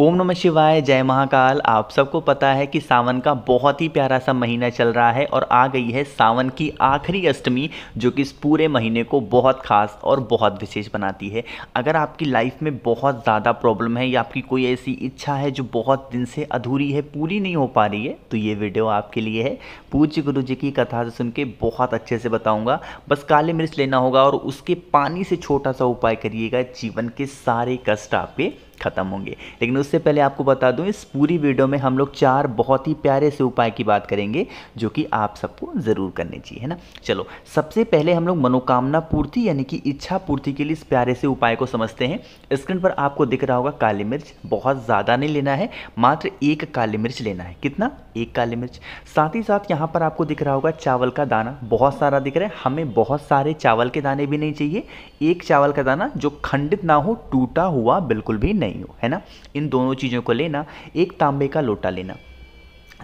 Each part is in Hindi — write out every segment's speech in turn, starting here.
ओम नमः शिवाय जय महाकाल आप सबको पता है कि सावन का बहुत ही प्यारा सा महीना चल रहा है और आ गई है सावन की आखिरी अष्टमी जो कि इस पूरे महीने को बहुत खास और बहुत विशेष बनाती है अगर आपकी लाइफ में बहुत ज़्यादा प्रॉब्लम है या आपकी कोई ऐसी इच्छा है जो बहुत दिन से अधूरी है पूरी नहीं हो पा रही है तो ये वीडियो आपके लिए है पूज्य गुरु जी की कथा से सुन के बहुत अच्छे से बताऊँगा बस काले मिर्च लेना होगा और उसके पानी से छोटा सा उपाय करिएगा जीवन के सारे कष्ट आपके ख़त्म होंगे लेकिन उससे पहले आपको बता दूं इस पूरी वीडियो में हम लोग चार बहुत ही प्यारे से उपाय की बात करेंगे जो कि आप सबको ज़रूर करने चाहिए है ना चलो सबसे पहले हम लोग मनोकामना पूर्ति यानी कि इच्छा पूर्ति के लिए इस प्यारे से उपाय को समझते हैं स्क्रीन पर आपको दिख रहा होगा काली मिर्च बहुत ज़्यादा नहीं लेना है मात्र एक काली मिर्च लेना है कितना एक काली मिर्च साथ ही साथ यहाँ पर आपको दिख रहा होगा चावल का दाना बहुत सारा दिख रहा है हमें बहुत सारे चावल के दाने भी नहीं चाहिए एक चावल का दाना जो खंडित ना हो टूटा हुआ बिल्कुल भी नहीं नहीं हो है ना इन दोनों चीज़ों को लेना एक तांबे का लोटा लेना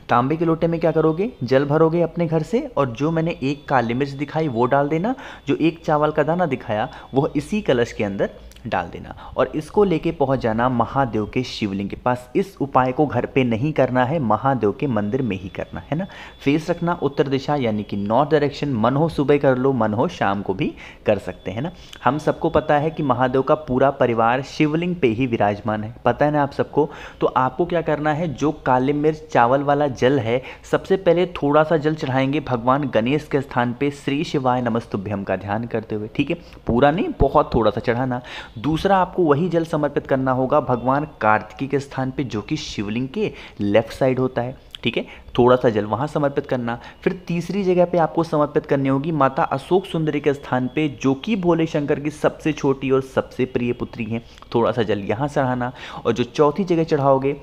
तांबे के लोटे में क्या करोगे जल भरोगे अपने घर से और जो मैंने एक काली मिर्च दिखाई वो डाल देना जो एक चावल का दाना दिखाया वो इसी कलश के अंदर डाल देना और इसको लेके पहुंच जाना महादेव के शिवलिंग के पास इस उपाय को घर पे नहीं करना है महादेव के मंदिर में ही करना है ना फेस रखना उत्तर दिशा यानी कि नॉर्थ डायरेक्शन मन हो सुबह कर लो मन हो शाम को भी कर सकते हैं ना हम सबको पता है कि महादेव का पूरा परिवार शिवलिंग पे ही विराजमान है पता है ना आप सबको तो आपको क्या करना है जो काले मिर्च चावल वाला जल है सबसे पहले थोड़ा सा जल चढ़ाएंगे भगवान गणेश के स्थान पर श्री शिवाय नमस्तुभ्यम का ध्यान करते हुए ठीक है पूरा नहीं बहुत थोड़ा सा चढ़ाना दूसरा आपको वही जल समर्पित करना होगा भगवान कार्तिकी के स्थान पे जो कि शिवलिंग के लेफ्ट साइड होता है ठीक है थोड़ा सा जल वहाँ समर्पित करना फिर तीसरी जगह पे आपको समर्पित करनी होगी माता अशोक सुंदरी के स्थान पे जो कि भोले शंकर की सबसे छोटी और सबसे प्रिय पुत्री हैं थोड़ा सा जल यहाँ चढ़ाना और जो चौथी जगह चढ़ाओगे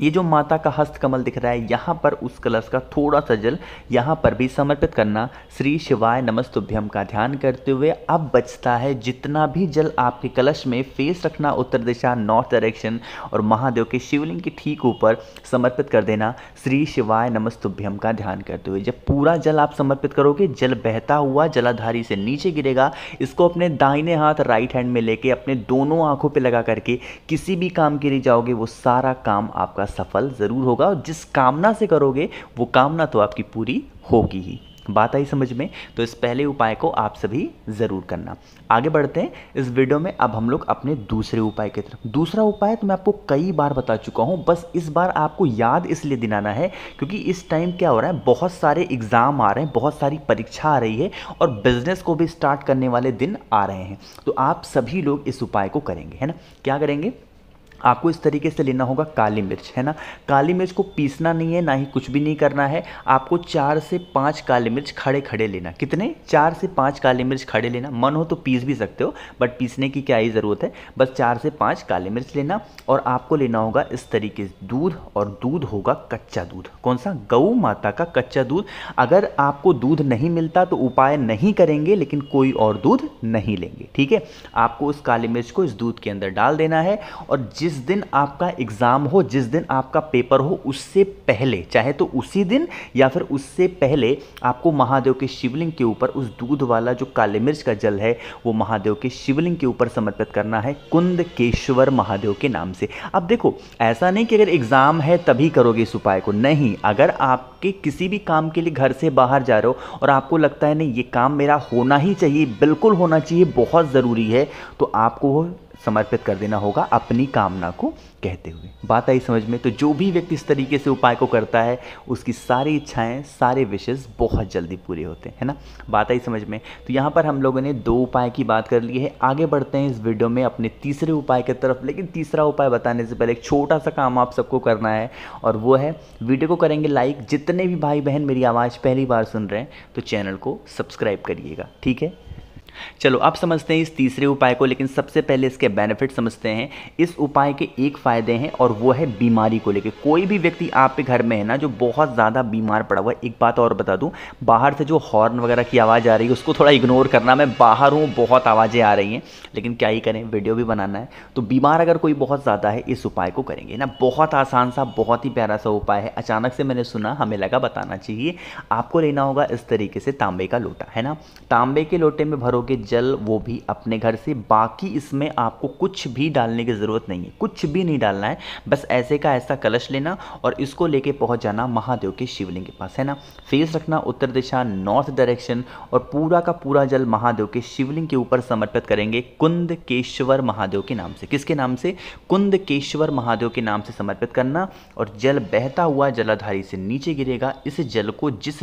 ये जो माता का हस्त कमल दिख रहा है यहाँ पर उस कलश का थोड़ा सा जल यहाँ पर भी समर्पित करना श्री शिवाय नमस्तुभ्यम का ध्यान करते हुए अब बचता है जितना भी जल आपके कलश में फेस रखना उत्तर दिशा नॉर्थ डायरेक्शन और महादेव के शिवलिंग के ठीक ऊपर समर्पित कर देना श्री शिवाय नमस्तुभ्यम का ध्यान करते हुए जब पूरा जल आप समर्पित करोगे जल बहता हुआ जलाधारी से नीचे गिरेगा इसको अपने दाहिने हाथ राइट हैंड में लेके अपने दोनों आंखों पर लगा करके किसी भी काम के लिए जाओगे वो सारा काम आपका सफल ज़रूर होगा और जिस कामना से करोगे वो कामना तो आपकी पूरी होगी ही बात आई समझ में तो इस पहले उपाय को आप सभी ज़रूर करना आगे बढ़ते हैं इस वीडियो में अब हम लोग अपने दूसरे उपाय की तरफ दूसरा उपाय तो मैं आपको कई बार बता चुका हूं बस इस बार आपको याद इसलिए दिलाना है क्योंकि इस टाइम क्या हो रहा है बहुत सारे एग्ज़ाम आ रहे हैं बहुत सारी परीक्षा आ रही है और बिज़नेस को भी स्टार्ट करने वाले दिन आ रहे हैं तो आप सभी लोग इस उपाय को करेंगे है ना क्या करेंगे आपको इस तरीके से लेना होगा काली मिर्च है ना काली मिर्च को पीसना नहीं है ना ही कुछ भी नहीं करना है आपको चार से पाँच काली मिर्च खड़े खड़े लेना कितने चार से पाँच काली मिर्च खड़े लेना मन हो तो पीस भी सकते हो बट पीसने की क्या ही ज़रूरत है बस चार से पाँच काली मिर्च लेना और आपको लेना होगा इस तरीके से दूध और दूध होगा कच्चा दूध कौन सा गऊ माता का कच्चा दूध अगर आपको दूध नहीं मिलता तो उपाय नहीं करेंगे लेकिन कोई और दूध नहीं लेंगे ठीक है आपको उस काली मिर्च को इस दूध के अंदर डाल देना है और जिस जिस दिन आपका एग्ज़ाम हो जिस दिन आपका पेपर हो उससे पहले चाहे तो उसी दिन या फिर उससे पहले आपको महादेव के शिवलिंग के ऊपर उस दूध वाला जो काले मिर्च का जल है वो महादेव के शिवलिंग के ऊपर समर्पित करना है कुंद केश्वर महादेव के नाम से अब देखो ऐसा नहीं कि अगर एग्ज़ाम है तभी करोगे इस उपाय को नहीं अगर आपके किसी भी काम के लिए घर से बाहर जा रहे हो और आपको लगता है नहीं ये काम मेरा होना ही चाहिए बिल्कुल होना चाहिए बहुत ज़रूरी है तो आपको समर्पित कर देना होगा अपनी कामना को कहते हुए बात आई समझ में तो जो भी व्यक्ति इस तरीके से उपाय को करता है उसकी सारी इच्छाएं सारे विशेष बहुत जल्दी पूरे होते हैं है ना बात आई समझ में तो यहाँ पर हम लोगों ने दो उपाय की बात कर ली है आगे बढ़ते हैं इस वीडियो में अपने तीसरे उपाय की तरफ लेकिन तीसरा उपाय बताने से पहले एक छोटा सा काम आप सबको करना है और वो है वीडियो को करेंगे लाइक जितने भी भाई बहन मेरी आवाज़ पहली बार सुन रहे हैं तो चैनल को सब्सक्राइब करिएगा ठीक है चलो अब समझते हैं इस तीसरे उपाय को लेकिन सबसे पहले इसके बेनिफिट समझते हैं इस उपाय के एक फ़ायदे हैं और वो है बीमारी को लेकर कोई भी व्यक्ति आपके घर में है ना जो बहुत ज़्यादा बीमार पड़ा हुआ है एक बात और बता दूं बाहर से जो हॉर्न वगैरह की आवाज़ आ रही है उसको थोड़ा इग्नोर करना मैं बाहर हूँ बहुत आवाज़ें आ रही हैं लेकिन क्या ही करें वीडियो भी बनाना है तो बीमार अगर कोई बहुत ज़्यादा है इस उपाय को करेंगे ना बहुत आसान सा बहुत ही प्यारा सा उपाय है अचानक से मैंने सुना हमें लगा बताना चाहिए आपको लेना होगा इस तरीके से तांबे का लोटा है ना तांबे के लोटे में भरो डालोगे जल वो भी अपने घर से बाकी इसमें आपको कुछ भी डालने की ज़रूरत नहीं है कुछ भी नहीं डालना है बस ऐसे का ऐसा कलश लेना और इसको लेके पहुंच जाना महादेव के शिवलिंग के पास है ना फेस रखना उत्तर दिशा नॉर्थ डायरेक्शन और पूरा का पूरा जल महादेव के शिवलिंग के ऊपर समर्पित करेंगे कुंद केश्वर महादेव के नाम से किसके नाम से कुंद केश्वर महादेव के नाम से समर्पित करना और जल बहता हुआ जलाधारी से नीचे गिरेगा इस जल को जिस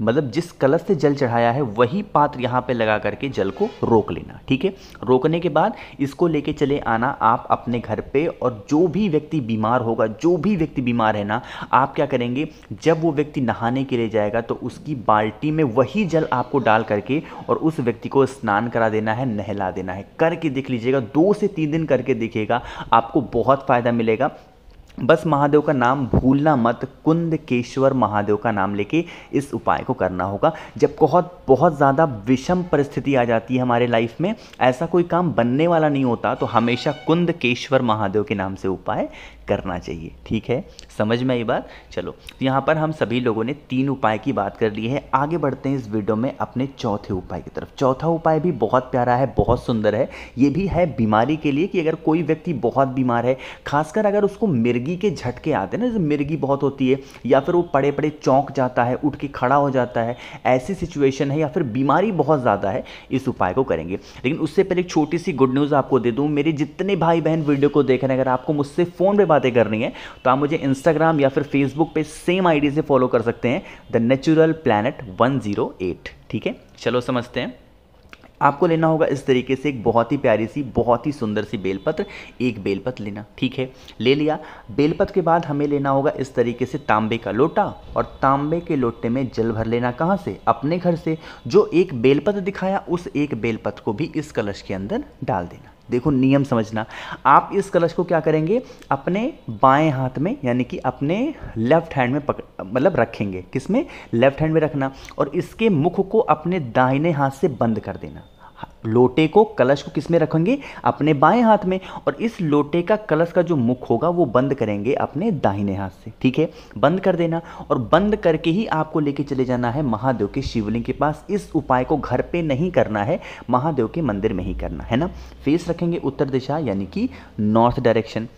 मतलब जिस कलश से जल चढ़ाया है वही पात्र यहाँ पे लगा करके जल को रोक लेना ठीक है रोकने के बाद इसको लेके चले आना आप अपने घर पे और जो भी व्यक्ति बीमार होगा जो भी व्यक्ति बीमार है ना आप क्या करेंगे जब वो व्यक्ति नहाने के लिए जाएगा तो उसकी बाल्टी में वही जल आपको डाल करके और उस व्यक्ति को स्नान करा देना है नहला देना है करके देख लीजिएगा दो से तीन दिन करके देखिएगा आपको बहुत फ़ायदा मिलेगा बस महादेव का नाम भूलना मत कुंद केश्वर महादेव का नाम लेके इस उपाय को करना होगा जब बहुत बहुत ज़्यादा विषम परिस्थिति आ जाती है हमारे लाइफ में ऐसा कोई काम बनने वाला नहीं होता तो हमेशा कुंद केश्वर महादेव के नाम से उपाय करना चाहिए ठीक है समझ में आई बात चलो तो यहाँ पर हम सभी लोगों ने तीन उपाय की बात कर ली है आगे बढ़ते हैं इस वीडियो में अपने चौथे उपाय की तरफ चौथा उपाय भी बहुत प्यारा है बहुत सुंदर है ये भी है बीमारी के लिए कि अगर कोई व्यक्ति बहुत बीमार है खासकर अगर उसको मिर्गी के झटके आते हैं ना जैसे मिर्गी बहुत होती है या फिर वो पड़े पड़े चौंक जाता है उठ के खड़ा हो जाता है ऐसी सिचुएशन है या फिर बीमारी बहुत ज़्यादा है इस उपाय को करेंगे लेकिन उससे पहले एक छोटी सी गुड न्यूज़ आपको दे दूँ मेरे जितने भाई बहन वीडियो को देख रहे हैं अगर आपको मुझसे फ़ोन पर बात बातें करनी है तो आप मुझे इंस्टाग्राम या फिर फेसबुक पे सेम आईडी से फॉलो कर सकते हैं the natural planet one zero eight ठीक है चलो समझते हैं आपको लेना होगा इस तरीके से एक बहुत ही प्यारी सी बहुत ही सुंदर सी बेलपत्र एक बेलपत्र लेना ठीक है ले लिया बेलपत्र के बाद हमें लेना होगा इस तरीके से तांबे का लोटा और तांबे के लोटे में जल भर लेना कहाँ से अपने घर से जो एक बेलपत्र दिखाया उस एक बेलपत्र को भी इस कलश के अंदर डाल देना देखो नियम समझना आप इस कलश को क्या करेंगे अपने बाएं हाथ में यानी कि अपने लेफ्ट हैंड में पकड़ मतलब रखेंगे किस में लेफ्ट हैंड में रखना और इसके मुख को अपने दाहिने हाथ से बंद कर देना लोटे को कलश को किस में रखेंगे अपने बाएं हाथ में और इस लोटे का कलश का जो मुख होगा वो बंद करेंगे अपने दाहिने हाथ से ठीक है बंद कर देना और बंद करके ही आपको लेके चले जाना है महादेव के शिवलिंग के पास इस उपाय को घर पे नहीं करना है महादेव के मंदिर में ही करना है ना फेस रखेंगे उत्तर दिशा यानी कि नॉर्थ डायरेक्शन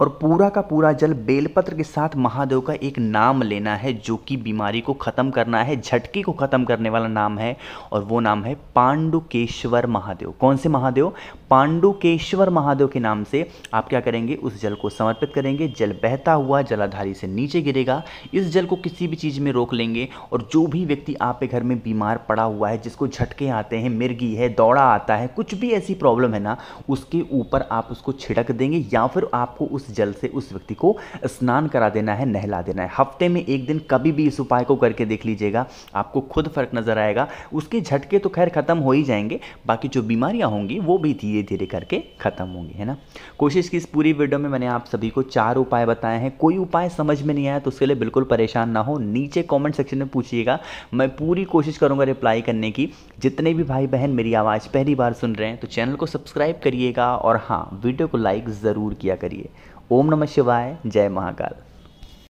और पूरा का पूरा जल बेलपत्र के साथ महादेव का एक नाम लेना है जो कि बीमारी को ख़त्म करना है झटके को ख़त्म करने वाला नाम है और वो नाम है पांडुकेश्वर महादेव कौन से महादेव पांडुकेश्वर महादेव के नाम से आप क्या करेंगे उस जल को समर्पित करेंगे जल बहता हुआ जलाधारी से नीचे गिरेगा इस जल को किसी भी चीज़ में रोक लेंगे और जो भी व्यक्ति आपके घर में बीमार पड़ा हुआ है जिसको झटके आते हैं मिर्गी है दौड़ा आता है कुछ भी ऐसी प्रॉब्लम है ना उसके ऊपर आप उसको छिड़क देंगे या फिर आपको उस जल से उस व्यक्ति को स्नान करा देना है नहला देना है हफ्ते में एक दिन कभी भी इस उपाय को करके देख लीजिएगा आपको खुद फर्क नज़र आएगा उसके झटके तो खैर ख़त्म हो ही जाएंगे बाकी जो बीमारियां होंगी वो भी धीरे धीरे करके ख़त्म होंगी है ना कोशिश की इस पूरी वीडियो में मैंने आप सभी को चार उपाय बताए हैं कोई उपाय समझ में नहीं आया तो उसके लिए बिल्कुल परेशान ना हो नीचे कॉमेंट सेक्शन में पूछिएगा मैं पूरी कोशिश करूंगा रिप्लाई करने की जितने भी भाई बहन मेरी आवाज़ पहली बार सुन रहे हैं तो चैनल को सब्सक्राइब करिएगा और हाँ वीडियो को लाइक ज़रूर किया करिए ओम नमः शिवाय जय महाकाल